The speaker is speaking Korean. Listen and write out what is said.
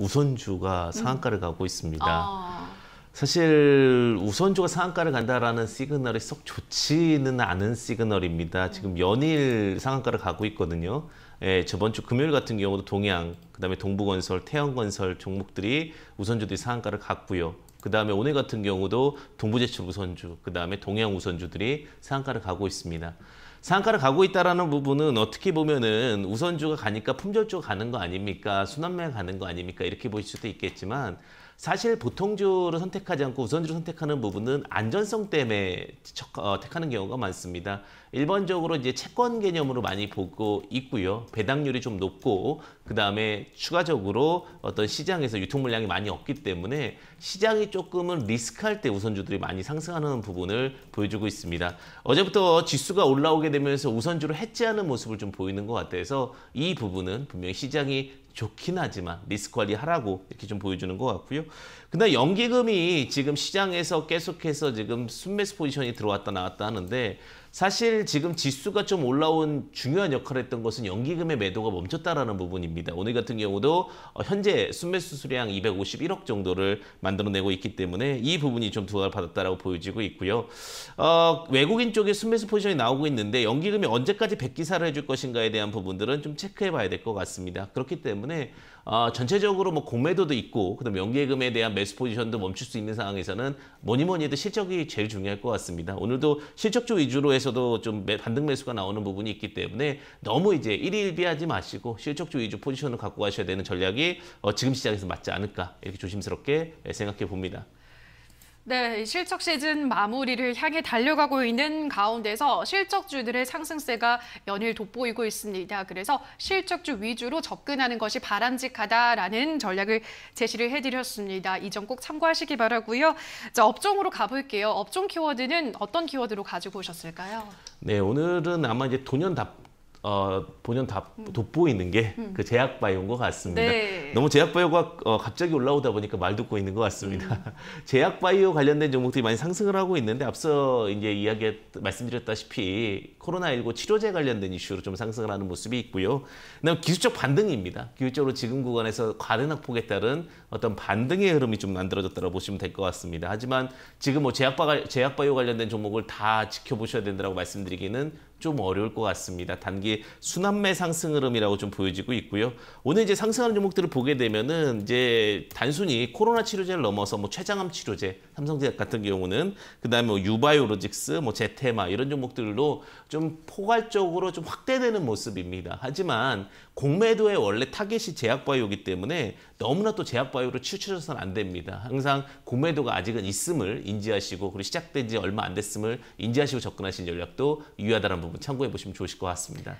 우선주가 음. 상한가를 음. 가고 있습니다. 아. 사실 우선주가 상한가를 간다라는 시그널이 썩 좋지는 않은 시그널입니다. 음. 지금 연일 상한가를 가고 있거든요. 예, 저번 주 금요일 같은 경우도 동양, 그다음에 동부건설, 태양건설 종목들이 우선주들이 상한가를 갔고요. 그다음에 오늘 같은 경우도 동부제철 우선주, 그다음에 동양 우선주들이 상한가를 가고 있습니다. 상한가를 가고 있다라는 부분은 어떻게 보면은 우선주가 가니까 품절주가 가는 거 아닙니까? 순환매 가는 거 아닙니까? 이렇게 보실 수도 있겠지만 사실 보통주를 선택하지 않고 우선주를 선택하는 부분은 안전성 때문에 어, 택하는 경우가 많습니다. 일반적으로 이제 채권 개념으로 많이 보고 있고요. 배당률이 좀 높고 그 다음에 추가적으로 어떤 시장에서 유통 물량이 많이 없기 때문에 시장이 조금은 리스크할 때 우선주들이 많이 상승하는 부분을 보여주고 있습니다. 어제부터 지수가 올라오게 되면서 우선주를 해지하는 모습을 좀 보이는 것 같아서 이 부분은 분명히 시장이 좋긴 하지만 리스크 관리하라고 이렇게 좀 보여주는 것 같고요. 근데 연기금이 지금 시장에서 계속해서 지금 순매수 포지션이 들어왔다 나왔다 하는데 사실 지금 지수가 좀 올라온 중요한 역할을 했던 것은 연기금의 매도가 멈췄다라는 부분입니다. 오늘 같은 경우도 어, 현재 순매수 수량 251억 정도를 만들어내고 있기 때문에 이 부분이 좀 도움을 받았다라고 보여지고 있고요. 어, 외국인 쪽에 순매수 포지션이 나오고 있는데 연기금이 언제까지 백기사를 해줄 것인가에 대한 부분들은 좀 체크해봐야 될 것 같습니다. 그렇기 때문에 어, 전체적으로 뭐 공매도도 있고 그다음 연계금에 대한 매수 포지션도 멈출 수 있는 상황에서는 뭐니 뭐니 해도 실적이 제일 중요할 것 같습니다. 오늘도 실적주 위주로 해서도 좀 매, 반등 매수가 나오는 부분이 있기 때문에 너무 이제 일일비하지 마시고 실적주 위주 포지션을 갖고 가셔야 되는 전략이 어, 지금 시장에서 맞지 않을까 이렇게 조심스럽게 생각해 봅니다. 네, 실적 시즌 마무리를 향해 달려가고 있는 가운데서 실적주들의 상승세가 연일 돋보이고 있습니다. 그래서 실적주 위주로 접근하는 것이 바람직하다라는 전략을 제시를 해드렸습니다. 이 점 꼭 참고하시기 바라고요. 자, 업종으로 가볼게요. 업종 키워드는 어떤 키워드로 가지고 오셨을까요? 네, 오늘은 아마 이제 돌연 답, 어, 본연 다 돋보이는 게그 음. 제약 바이오인 것 같습니다. 네. 너무 제약 바이오가 어, 갑자기 올라오다 보니까 말 듣고 있는 것 같습니다. 음. 제약 바이오 관련된 종목들이 많이 상승을 하고 있는데 앞서 이제 이야기 말씀드렸다시피 코로나19 치료제 관련된 이슈로 좀 상승을 하는 모습이 있고요. 그다음 기술적 반등입니다. 기술적으로 지금 구간에서 과등 낙폭에 따른 어떤 반등의 흐름이 좀 만들어졌다고 보시면 될 것 같습니다. 하지만 지금 뭐 제약 바이오 관련된 종목을 다 지켜보셔야 된다고 말씀드리기는 좀 어려울 것 같습니다. 단기 순환매 상승 흐름이라고 좀 보여지고 있고요. 오늘 이제 상승하는 종목들을 보게 되면은 이제 단순히 코로나 치료제를 넘어서 뭐 췌장암 치료제, 삼성제약 같은 경우는 그다음에 뭐 유바이오로직스, 뭐 제테마 이런 종목들로 좀 포괄적으로 좀 확대되는 모습입니다. 하지만 공매도의 원래 타겟이 제약바이오기 때문에 너무나 또 제약바이오로 치우쳐져서는 안 됩니다. 항상 공매도가 아직은 있음을 인지하시고 그리고 시작된 지 얼마 안 됐음을 인지하시고 접근하신 전략도 유효하다는 부분. 한번 참고해 보시면 좋으실 것 같습니다.